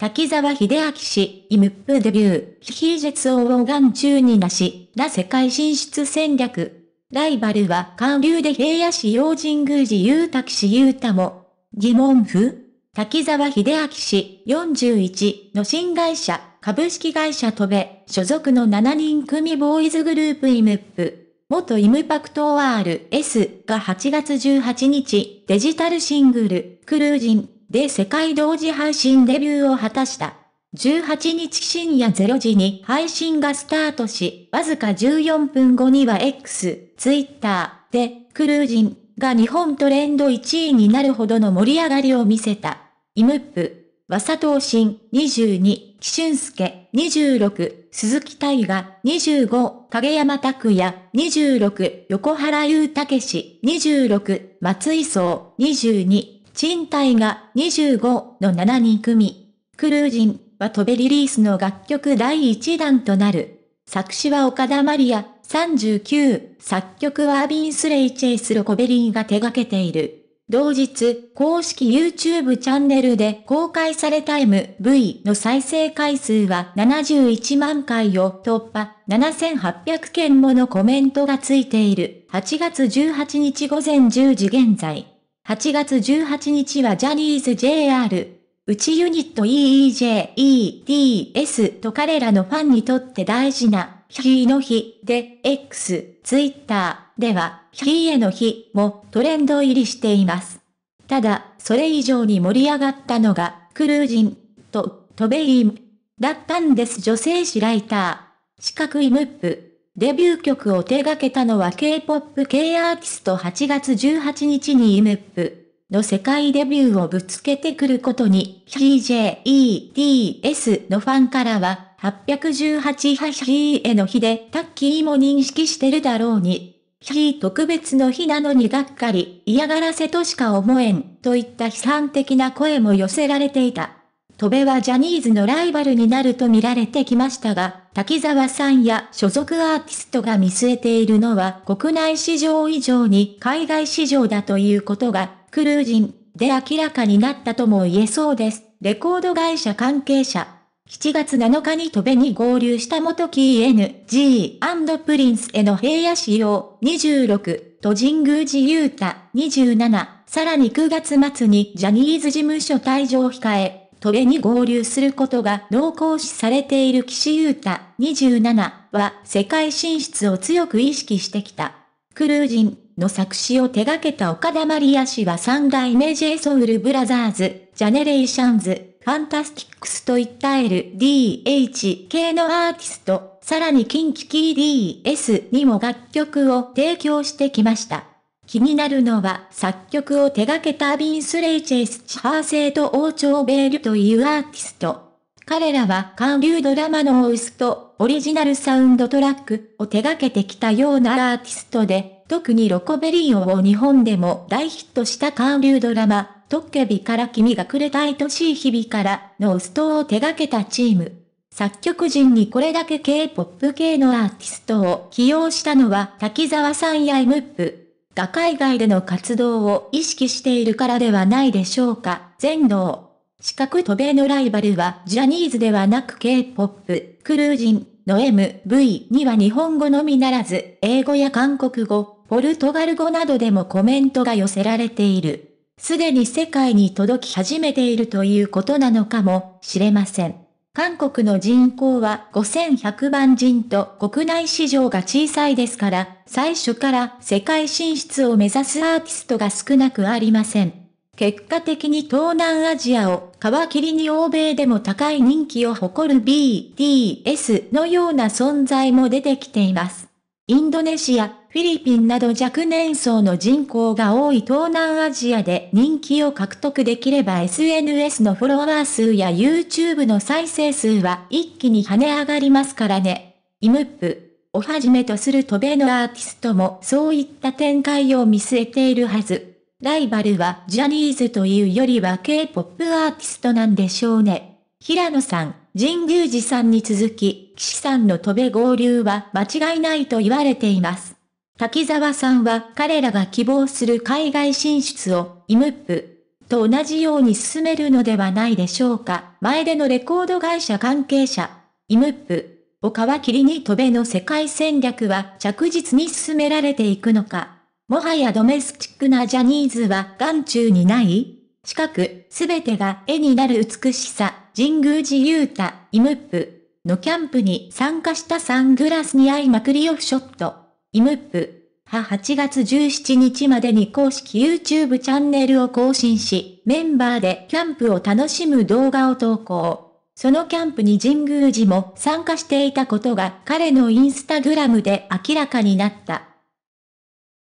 滝沢秀明氏、イムップデビュー、非オ王ガ眼中になし、な世界進出戦略。ライバルは韓流で平野市陽神宮寺きし氏う太も、疑問符滝沢秀明氏41の新会社、株式会社トベ、所属の7人組ボーイズグループイムップ。元イムパクト RS が8月18日、デジタルシングル、クルージンで世界同時配信デビューを果たした。18日深夜0時に配信がスタートし、わずか14分後には X、Twitter で、クルージンが日本トレンド1位になるほどの盛り上がりを見せた。イムップ、和佐藤新、22、ン俊介、26、鈴木大河、25、影山拓也、26、横原優武史、26、松井荘22、賃貸が25の7人組。クルージンは飛べリリースの楽曲第1弾となる。作詞は岡田マリア39、作曲はアビンスレイ・チェイス・ロコベリーが手掛けている。同日、公式 YouTube チャンネルで公開された MV の再生回数は71万回を突破、7800件ものコメントがついている。8月18日午前10時現在。8月18日はジャニーズ JR、うちユニット EEJ、EDS と彼らのファンにとって大事な、ヒーの日で X、Twitter では、ヒーへの日もトレンド入りしています。ただ、それ以上に盛り上がったのが、クルージンと、トベインだったんです女性誌ライター。四角いムップ。デビュー曲を手掛けたのは K-POP 系アーティスト8月18日にイ m ッ p の世界デビューをぶつけてくることに CJETS のファンからは818ハヒーへの日でタッキーも認識してるだろうに。ヒー特別の日なのにがっかり、嫌がらせとしか思えん、といった批判的な声も寄せられていた。戸部はジャニーズのライバルになると見られてきましたが、滝沢さんや所属アーティストが見据えているのは国内市場以上に海外市場だということが、クルージンで明らかになったとも言えそうです。レコード会社関係者。7月7日に戸部に合流した元キー NG& プリンスへの平野仕様26と神宮寺雄太27さらに9月末にジャニーズ事務所退場控えト米に合流することが濃厚視されている岸優太27は世界進出を強く意識してきた。クルージンの作詞を手掛けた岡田マリア氏は三代目 J ソウルブラザーズ、ジャネレーションズ、ファンタスティックスといった LDH 系のアーティスト、さらにキンキキー d s にも楽曲を提供してきました。気になるのは作曲を手掛けたビンス・レイチェイス・チハーセイと王朝ベールというアーティスト。彼らは韓流ドラマのオースとオリジナルサウンドトラックを手掛けてきたようなアーティストで、特にロコベリオを日本でも大ヒットした韓流ドラマ、トッケビから君がくれた愛しい日々からのオストを手掛けたチーム。作曲人にこれだけ K-POP 系のアーティストを起用したのは滝沢さんやムップ他海外での活動を意識しているからではないでしょうか。全能。四角渡米のライバルはジャニーズではなく K-POP、クルージンの MV には日本語のみならず、英語や韓国語、ポルトガル語などでもコメントが寄せられている。すでに世界に届き始めているということなのかもしれません。韓国の人口は5100万人と国内市場が小さいですから、最初から世界進出を目指すアーティストが少なくありません。結果的に東南アジアを皮切りに欧米でも高い人気を誇る BTS のような存在も出てきています。インドネシア、フィリピンなど若年層の人口が多い東南アジアで人気を獲得できれば SNS のフォロワー数や YouTube の再生数は一気に跳ね上がりますからね。イムップ、をはじめとする渡米のアーティストもそういった展開を見据えているはず。ライバルはジャニーズというよりは K-POP アーティストなんでしょうね。平野さん、神宮寺さんに続き、岸さんの渡米合流は間違いないと言われています。滝沢さんは彼らが希望する海外進出を、イムップと同じように進めるのではないでしょうか。前でのレコード会社関係者、イムップを皮切りに飛べの世界戦略は着実に進められていくのか。もはやドメスティックなジャニーズは眼中にない近く、すべてが絵になる美しさ、神宮寺勇太、イムップのキャンプに参加したサングラスに合いまくりオフショット。イムップ、は8月17日までに公式 YouTube チャンネルを更新し、メンバーでキャンプを楽しむ動画を投稿。そのキャンプに神宮寺も参加していたことが彼のインスタグラムで明らかになった。